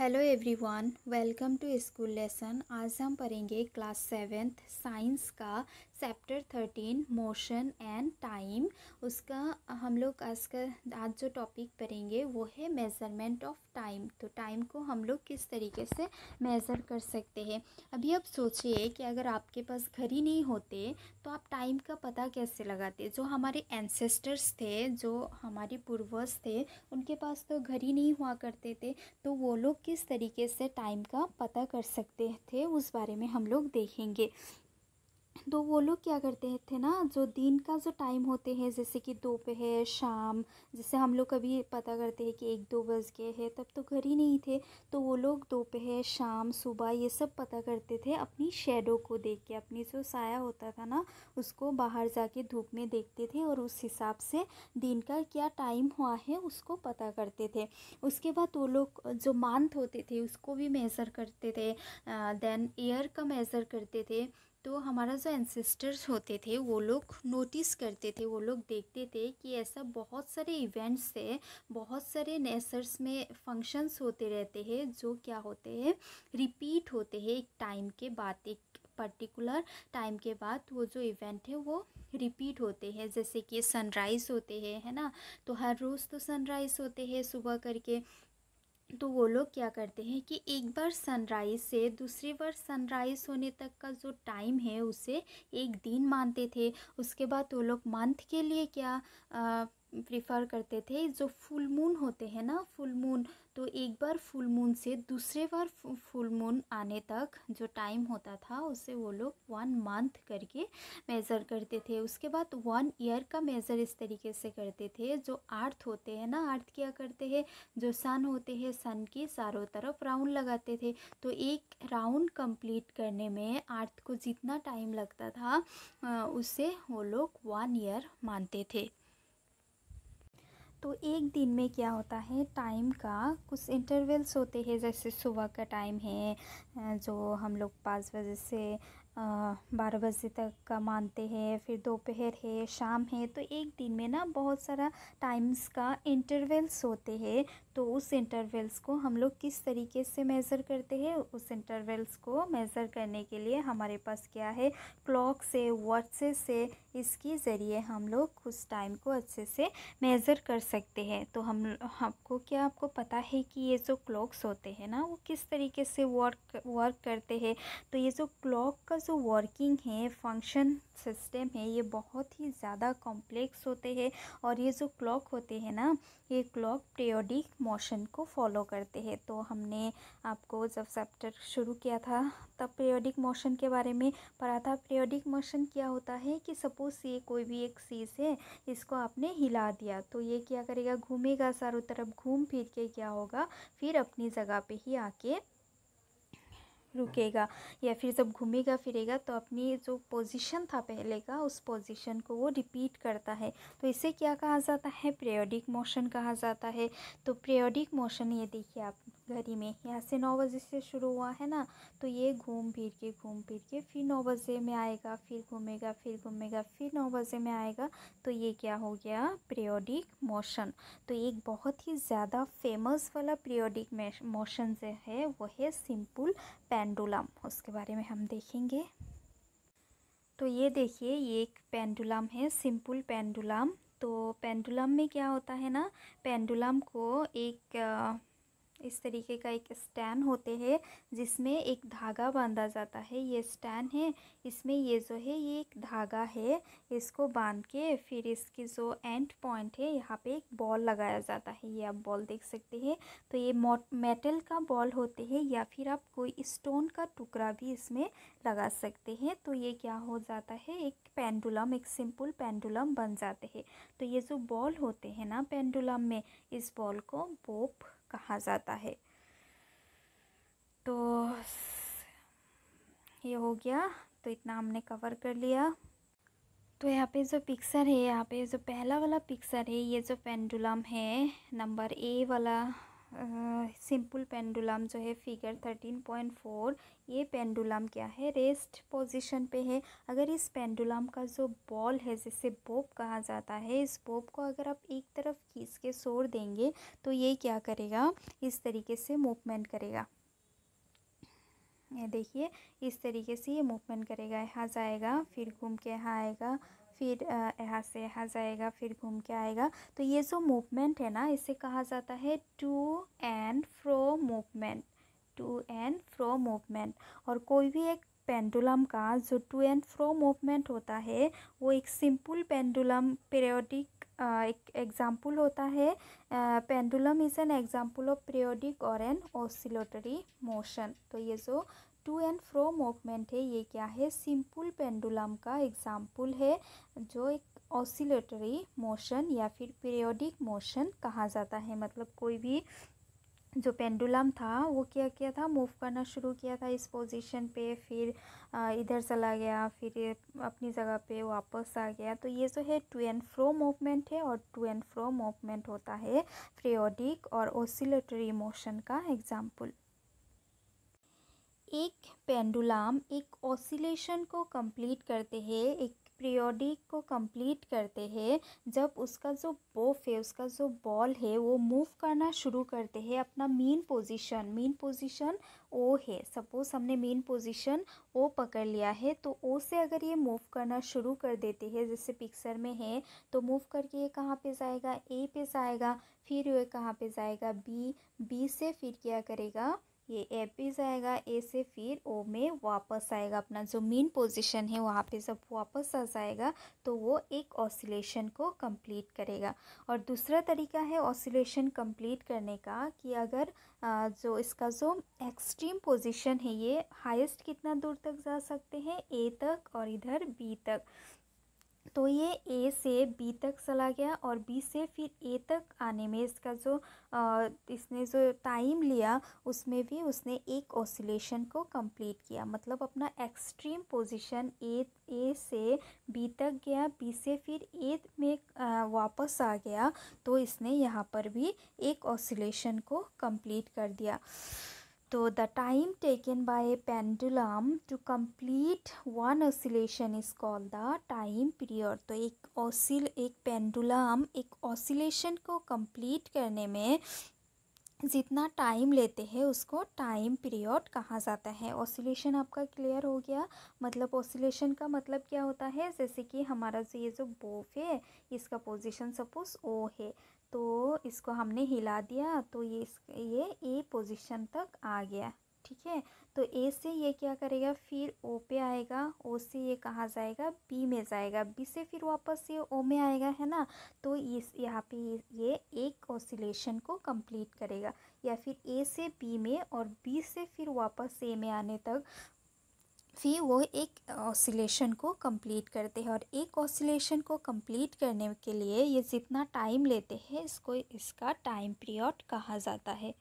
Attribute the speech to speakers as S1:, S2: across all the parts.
S1: hello everyone welcome to school lesson आज हम पढ़ेंगे क्लास सेवेंथ साइंस का chapter thirteen motion and time उसका हम लोग आज का आज जो टॉपिक पढ़ेंगे वो है मेज़रमेंट ऑफ टाइम तो टाइम को हम लोग किस तरीके से मेज़र कर सकते हैं अभी आप सोचिए कि अगर आपके पास घर ही नहीं होते तो आप टाइम का पता कैसे लगाते जो हमारे एंसेस्टर्स थे जो हमारे पूर्वज थे उनके पास तो घर ही नहीं हुआ करते थे तो वो लोग किस तरीके से टाइम का पता कर सकते थे उस बारे में हम लोग देखेंगे तो वो लोग क्या करते थे ना जो दिन का जो टाइम होते हैं जैसे कि दोपहर शाम जैसे हम लोग कभी पता करते हैं कि एक दो बज गए हैं तब तो घर ही नहीं थे तो वो लोग दोपहर शाम सुबह ये सब पता करते थे अपनी शेडो को देख के अपनी जो साया होता था ना उसको बाहर जाके धूप में देखते थे और उस हिसाब से दिन का क्या टाइम हुआ है उसको पता करते थे उसके बाद वो लोग जो मांथ होते थे उसको भी मेज़र करते थे देन ईयर का मेज़र करते थे तो हमारा जो एंसेस्टर्स होते थे वो लोग नोटिस करते थे वो लोग देखते थे कि ऐसा बहुत सारे इवेंट्स है बहुत सारे नेसर्स में फंक्शंस होते रहते हैं जो क्या होते हैं रिपीट होते हैं एक टाइम के बाद एक पर्टिकुलर टाइम के बाद वो जो इवेंट है वो रिपीट होते हैं जैसे कि सनराइज़ होते हैं है ना तो हर रोज़ तो सनराइज़ होते हैं सुबह करके तो वो लोग क्या करते हैं कि एक बार सनराइज़ से दूसरी बार सनराइज़ होने तक का जो टाइम है उसे एक दिन मानते थे उसके बाद वो लोग मंथ के लिए क्या आ, प्रिफर करते थे जो फुल मून होते हैं ना फुल मून तो एक बार फुल मून से दूसरे बार फुल मून आने तक जो टाइम होता था उसे वो लोग वन मंथ करके मेज़र करते थे उसके बाद वन ईयर का मेज़र इस तरीके से करते थे जो अर्थ होते हैं ना अर्थ क्या करते हैं जो सन होते हैं सन के चारों तरफ राउंड लगाते थे तो एक राउंड कंप्लीट करने में अर्थ को जितना टाइम लगता था उससे वो लोग वन ईयर मानते थे तो एक दिन में क्या होता है टाइम का कुछ इंटरवल्स होते हैं जैसे सुबह का टाइम है जो हम लोग पाँच बजे से बारह बजे तक का मानते हैं फिर दोपहर है शाम है तो एक दिन में ना बहुत सारा टाइम्स का इंटरवल्स होते हैं तो उस इंटरवल्स को हम लोग किस तरीके से मेज़र करते हैं उस इंटरवल्स को मेज़र करने के लिए हमारे पास क्या है क्लॉक से वॉचेस से इसके ज़रिए हम लोग उस टाइम को अच्छे से मेज़र कर सकते हैं तो हम आपको क्या आपको पता है कि ये जो क्लॉक्स होते हैं ना वो किस तरीके से वर्क वर्क करते हैं तो ये जो क्लॉक का जो वर्किंग है फंक्शन सिस्टम है ये बहुत ही ज़्यादा कॉम्प्लेक्स होते हैं और ये जो क्लॉक होते हैं ना ये क्लॉक पेडिक मोशन को फॉलो करते हैं तो हमने आपको जब चैप्टर शुरू किया था तब पेडिक मोशन के बारे में पढ़ा था पेडिक मोशन क्या होता है कि सपोज़ ये कोई भी एक चीज़ है इसको आपने हिला दिया तो ये क्या करेगा घूमेगा चारों तरफ घूम फिर के क्या होगा फिर अपनी जगह पर ही आके रुकेगा या फिर जब घूमेगा फिरेगा तो अपनी जो पोजीशन था पहले का उस पोजीशन को वो रिपीट करता है तो इसे क्या कहा जाता है प्रेयोडिक मोशन कहा जाता है तो प्रेयोडिक मोशन ये देखिए आप घड़ी में यहाँ से नौ बजे से शुरू हुआ है ना तो ये घूम फिर के घूम फिर के फिर नौ बजे में आएगा फिर घूमेगा फिर घूमेगा फिर नौ बजे में आएगा तो ये क्या हो गया पीरियोडिक मोशन तो एक बहुत ही ज़्यादा फेमस वाला पीरियोडिक मोशन जो है वो है सिंपल पेंडुलम उसके बारे में हम देखेंगे तो ये देखिए ये एक पेंडुलम है सिंपल पेंडुलम तो पेंडुलम में क्या होता है ना पेंडुलम को एक इस तरीके का एक स्टैंड होते हैं जिसमें एक धागा बांधा जाता है ये स्टैंड है इसमें ये जो है ये एक धागा है इसको बांध के फिर इसकी जो एंड पॉइंट है यहाँ पे एक बॉल लगाया जाता है ये आप बॉल देख सकते हैं तो ये मेटल का बॉल होते हैं या फिर आप कोई स्टोन का टुकड़ा भी इसमें लगा सकते हैं तो ये क्या हो जाता है एक पेंडुलम एक सिंपल पेंडुलम बन जाते हैं तो ये जो बॉल होते हैं ना पेंडुलम में इस बॉल को बोप कहा जाता है तो ये हो गया तो इतना हमने कवर कर लिया तो यहाँ पे जो पिक्सर है यहाँ पे जो पहला वाला पिक्सर है ये जो पेंडुलम है नंबर ए वाला सिंपल पेंडुलम जो है फिगर थर्टीन पॉइंट फोर ये पेंडुलम क्या है रेस्ट पोजीशन पे है अगर इस पेंडुलम का जो बॉल है जिसे बोब कहा जाता है इस बोब को अगर आप एक तरफ खींच के सोर देंगे तो ये क्या करेगा इस तरीके से मूवमेंट करेगा ये देखिए इस तरीके से ये मूवमेंट करेगा यहाँ जाएगा फिर घूम के यहाँ आएगा फिर यहाँ से यहाँ जाएगा फिर घूम के आएगा तो ये जो मूवमेंट है ना इसे कहा जाता है to and fro movement to and fro movement और कोई भी एक पेंडुलम का जो टू एंड फ्रो मूवमेंट होता है वो एक सिंपल पेंडुलम पीरियोडिक एक एग्जाम्पल होता है pendulum is an example of periodic और एन ऑसिलोटरी मोशन तो ये जो टू एंड फ्रो मूवमेंट है ये क्या है सिंपल पेंडुलम का एग्जाम्पल है जो एक ऑसिलेटरी मोशन या फिर पीरियोडिक मोशन कहा जाता है मतलब कोई भी जो पेंडुलम था वो क्या किया था मूव करना शुरू किया था इस पोजीशन पे फिर इधर चला गया फिर अपनी जगह पे वापस आ गया तो ये जो है टू एंड फ्रो मूवमेंट है और टू एंड फ्रो मूवमेंट होता है पीरियोडिक और ओसिलेटरी मोशन का एग्जाम्पल एक पेंडुलम एक ऑसिलेशन को कंप्लीट करते हैं एक पीरियोडिक को कंप्लीट करते हैं जब उसका जो बोफ है उसका जो बॉल है वो मूव करना शुरू करते हैं अपना mean position mean position O है सपोज़ हमने मेन पोजीशन ओ पकड़ लिया है तो ओ से अगर ये मूव करना शुरू कर देते हैं जैसे पिक्चर में है तो मूव करके ये कहाँ पे जाएगा ए पे जाएगा फिर ये कहाँ पे जाएगा बी बी से फिर क्या करेगा ये एपिस जाएगा ए से फिर ओ में वापस आएगा अपना जो मेन पोजीशन है वहाँ पे जब वापस आ जाएगा तो वो एक ऑसिलेशन को कंप्लीट करेगा और दूसरा तरीका है ऑसिलेशन कंप्लीट करने का कि अगर जो इसका जो एक्सट्रीम पोजीशन है ये हाईएस्ट कितना दूर तक जा सकते हैं ए तक और इधर बी तक तो ये ए से बी तक चला गया और बी से फिर ए तक आने में इसका जो आ, इसने जो टाइम लिया उसमें भी उसने एक ऑसिलेशन को कंप्लीट किया मतलब अपना एक्सट्रीम पोजीशन ए ए से बी तक गया बी से फिर ए में आ, वापस आ गया तो इसने यहाँ पर भी एक ऑसिलेशन को कंप्लीट कर दिया तो the time taken by a pendulum to complete one oscillation is called the time period तो एक ऑसिल एक पेंडुलम एक ऑसिलेशन को कंप्लीट करने में जितना टाइम लेते हैं उसको टाइम पीरियड कहा जाता है ऑसिलेशन आपका क्लियर हो गया मतलब ऑसिलेशन का मतलब क्या होता है जैसे कि हमारा जो ये जो बोफ है इसका पोजीशन सपोज ओ है तो इसको हमने हिला दिया तो ये इस ये ए पोजीशन तक आ गया ठीक है तो ए से ये क्या करेगा फिर ओ पे आएगा ओ से ये कहाँ जाएगा बी में जाएगा बी से फिर वापस ये ओ में आएगा है ना तो इस यहाँ पे ये एक ऑसिलेशन को कंप्लीट करेगा या फिर ए से बी में और बी से फिर वापस ए में आने तक फिर वो एक ऑसिलेशन को कंप्लीट करते हैं और एक ऑसिलेशन को कंप्लीट करने के लिए ये जितना टाइम लेते हैं इसको इसका टाइम पीरियड कहा जाता है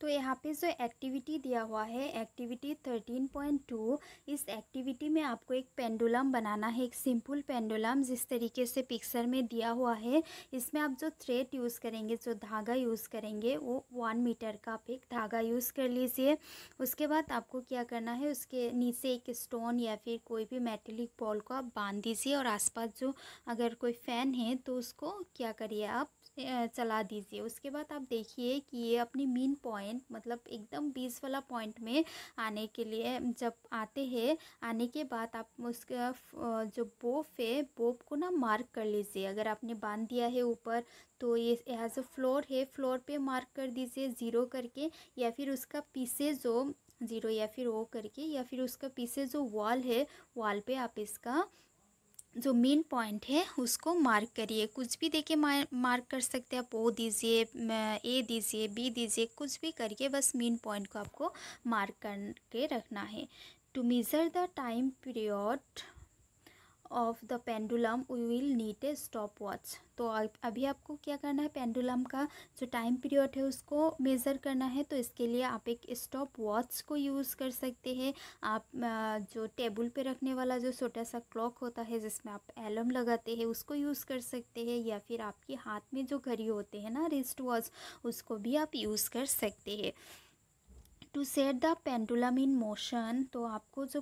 S1: तो यहाँ पे जो एक्टिविटी दिया हुआ है एक्टिविटी थर्टीन पॉइंट टू इस एक्टिविटी में आपको एक पेंडुलम बनाना है एक सिंपल पेंडुलम जिस तरीके से पिक्चर में दिया हुआ है इसमें आप जो थ्रेड यूज़ करेंगे जो धागा यूज़ करेंगे वो वन मीटर का आप एक धागा यूज़ कर लीजिए उसके बाद आपको क्या करना है उसके नीचे एक स्टोन या फिर कोई भी मेटेलिक बॉल को आप बांध दीजिए और आसपास जो अगर कोई फ़ैन है तो उसको क्या करिए आप चला दीजिए उसके बाद आप देखिए कि ये अपनी मीन पॉइंट पॉइंट मतलब एकदम बीस वाला पॉइंट में आने के लिए जब आते हैं आने के बाद आप उसका जो बोफ है बोफ को ना मार्क कर लीजिए अगर आपने बांध दिया है ऊपर तो ये एज अ फ्लोर है फ्लोर पे मार्क कर दीजिए ज़ीरो करके या फिर उसका पीसे जो ज़ीरो या फिर वो करके या फिर उसका पीसे जो वॉल है वॉल पे आप इसका जो मेन पॉइंट है उसको मार्क करिए कुछ भी देखिए मार्क कर सकते हैं आप ओ दीजिए ए दीजिए बी दीजिए कुछ भी करिए बस मेन पॉइंट को आपको मार्क करके रखना है to measure the time period of the pendulum we will need a stopwatch तो अभी आपको क्या करना है पेंडुलम का जो टाइम पीरियड है उसको मेज़र करना है तो इसके लिए आप एक स्टॉप वॉच को यूज़ कर सकते हैं आप जो टेबल पे रखने वाला जो छोटा सा क्लॉक होता है जिसमें आप एलम लगाते हैं उसको यूज़ कर सकते हैं या फिर आपके हाथ में जो घड़ी होते हैं ना रिस्ट वॉच उसको भी आप यूज़ कर सकते हैं to set the pendulum in motion तो आपको जो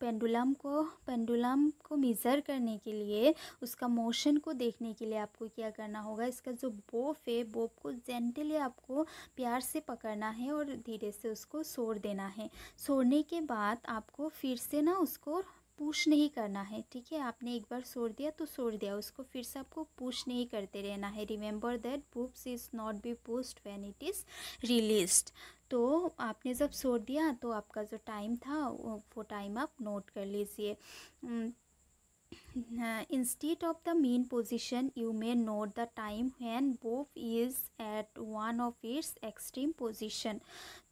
S1: पेंडुलम को पेंडुलम को मेज़र करने के लिए उसका मोशन को देखने के लिए आपको क्या करना होगा इसका जो बोफ है बोप को जेंटली आपको प्यार से पकड़ना है और धीरे से उसको सोड़ देना है सोड़ने के बाद आपको फिर से ना उसको पुश नहीं करना है ठीक है आपने एक बार सोड़ दिया तो सोड़ दिया उसको फिर से आपको पुश नहीं करते रहना है remember that books is not be post when it is released तो आपने जब सोड़ दिया तो आपका जो टाइम था वो टाइम आप नोट कर लीजिए instead of the mean position you may note the time when bob is at one of its extreme position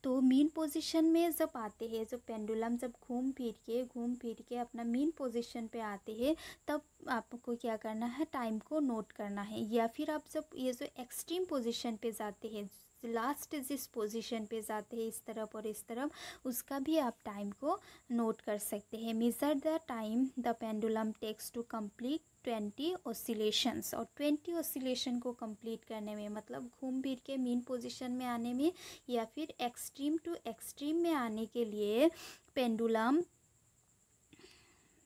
S1: तो मेन पोजीशन में जब आते हैं जब पेंडुलम जब घूम फिर के घूम फिर के अपना मेन पोजीशन पे आते हैं तब आपको क्या करना है टाइम को नोट करना है या फिर आप जब ये जो एक्सट्रीम पोजीशन पे जाते हैं लास्ट जिस पोजीशन पे जाते हैं इस तरफ और इस तरफ उसका भी आप टाइम को नोट कर सकते हैं measure the time the pendulum takes to complete twenty oscillations और ट्वेंटी ओसिलेशन को कंप्लीट करने में मतलब घूम फिर के मीन पोजीशन में आने में या फिर एक्सट्रीम टू एक्सट्रीम में आने के लिए पेंडुलम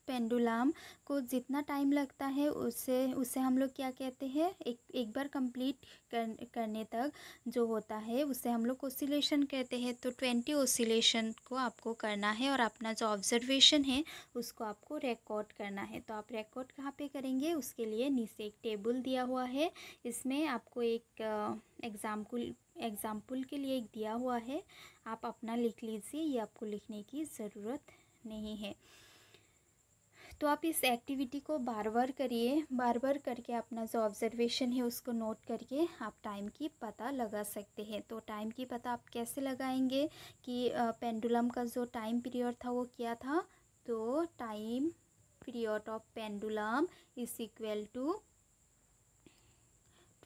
S1: पेंडुलाम को जितना टाइम लगता है उससे उससे हम लोग क्या कहते हैं एक एक बार कंप्लीट कर, करने तक जो होता है उसे हम लोग ओसिलेशन कहते हैं तो ट्वेंटी ओसिलेशन को आपको करना है और अपना जो ऑब्जर्वेशन है उसको आपको रिकॉर्ड करना है तो आप रिकॉर्ड कहाँ पे करेंगे उसके लिए नीचे एक टेबल दिया हुआ है इसमें आपको एक एग्ज़ाम्पल एग्ज़ाम्पल के लिए एक दिया हुआ है आप अपना लिख लीजिए ये आपको लिखने की ज़रूरत नहीं है तो आप इस एक्टिविटी को बार बार करिए बार बार करके अपना जो ऑब्जर्वेशन है उसको नोट करके आप टाइम की पता लगा सकते हैं तो टाइम की पता आप कैसे लगाएंगे कि पेंडुलम का जो टाइम पीरियड था वो क्या था तो time period of pendulum is equal to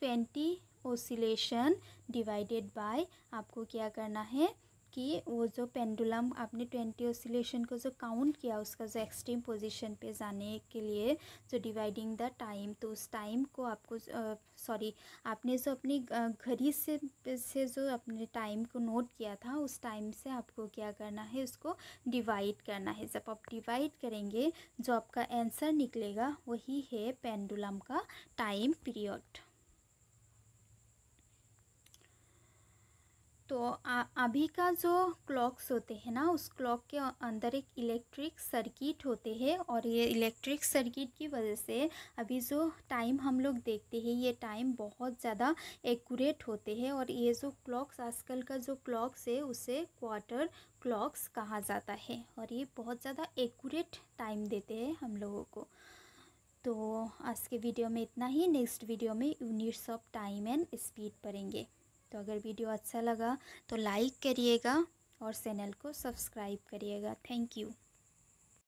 S1: twenty oscillation divided by आपको क्या करना है कि वो जो पेंडुलम आपने ट्वेंटी ओसिलेशन को जो काउंट किया उसका जो एक्सट्रीम पोजीशन पे जाने के लिए जो डिवाइडिंग द टाइम तो उस टाइम को आपको सॉरी आपने जो अपनी घड़ी से से जो अपने टाइम को नोट किया था उस टाइम से आपको क्या करना है उसको डिवाइड करना है जब आप डिवाइड करेंगे जो आपका आंसर निकलेगा वही है पेंडुलम का टाइम पीरियड तो अभी का जो क्लॉक्स होते हैं ना उस क्लॉक के अंदर एक इलेक्ट्रिक सर्किट होते हैं और ये इलेक्ट्रिक सर्किट की वजह से अभी जो टाइम हम लोग देखते हैं ये टाइम बहुत ज़्यादा एक्यूरेट होते हैं और ये जो क्लॉक्स आजकल का जो क्लॉक्स है उसे क्वार्टर क्लॉक्स कहा जाता है और ये बहुत ज़्यादा एक्यूरेट टाइम देते हैं हम लोगों को तो आज के वीडियो में इतना ही नेक्स्ट वीडियो में units of time and speed पढ़ेंगे तो अगर वीडियो अच्छा लगा तो लाइक करिएगा और चैनल को सब्सक्राइब करिएगा थैंक यू